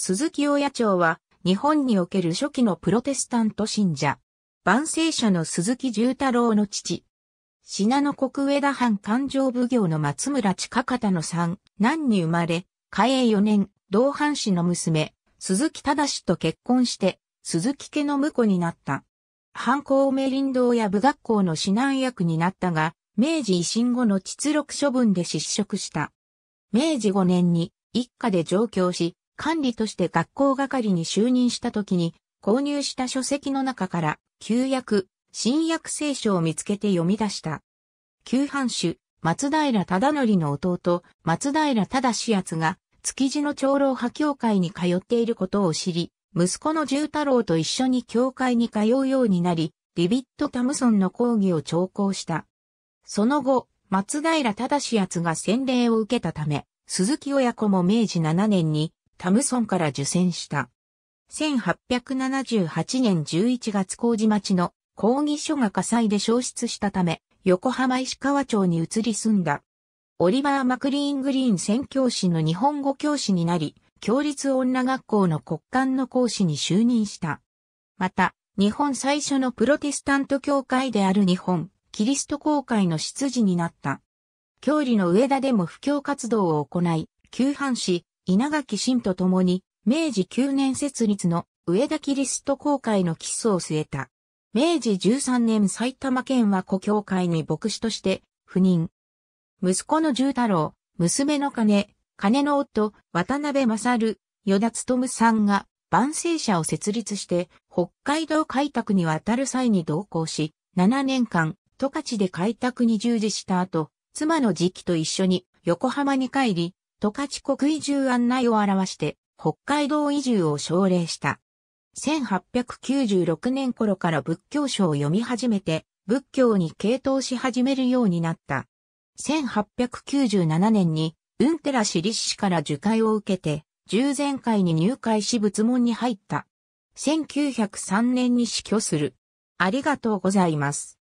鈴木親長は、日本における初期のプロテスタント信者。万世者の鈴木重太郎の父。信濃国上田藩勘定奉行の松村近方の三男に生まれ、嘉永四年、同藩士の娘、鈴木忠と結婚して、鈴木家の婿になった。藩公明林道や部学校の指南役になったが、明治維新後の秩録処分で失職した。明治五年に一家で上京し、管理として学校係に就任した時に、購入した書籍の中から、旧約、新約聖書を見つけて読み出した。旧藩主、松平忠則の弟、松平忠圧が、築地の長老派教会に通っていることを知り、息子の重太郎と一緒に教会に通うようになり、リビット・タムソンの講義を聴講した。その後、松平忠圧が洗礼を受けたため、鈴木親子も明治7年にタムソンから受選した。1878年11月工事町の抗議書が火災で消失したため、横浜石川町に移り住んだ。オリバー・マクリーン・グリーン宣教師の日本語教師になり、共立女学校の国間の講師に就任した。また、日本最初のプロテスタント教会である日本、キリスト教会の執事になった。教理の上田でも布教活動を行い、旧藩士、稲垣真と共に、明治9年設立の上田キリスト公会の基礎を据えた。明治13年埼玉県和古教会に牧師として赴任。息子の十太郎、娘の金、金の夫、渡辺勝、与田勤さんが、万世社を設立して、北海道開拓に渡る際に同行し、7年間、十勝で開拓に従事した後、妻の時期と一緒に横浜に帰り、十勝国移住案内を表して、北海道移住を奨励した。1896年頃から仏教書を読み始めて、仏教に傾倒し始めるようになった。1897年に、運寺市立氏から受会を受けて、従前会に入会し仏門に入った。1903年に死去する。ありがとうございます。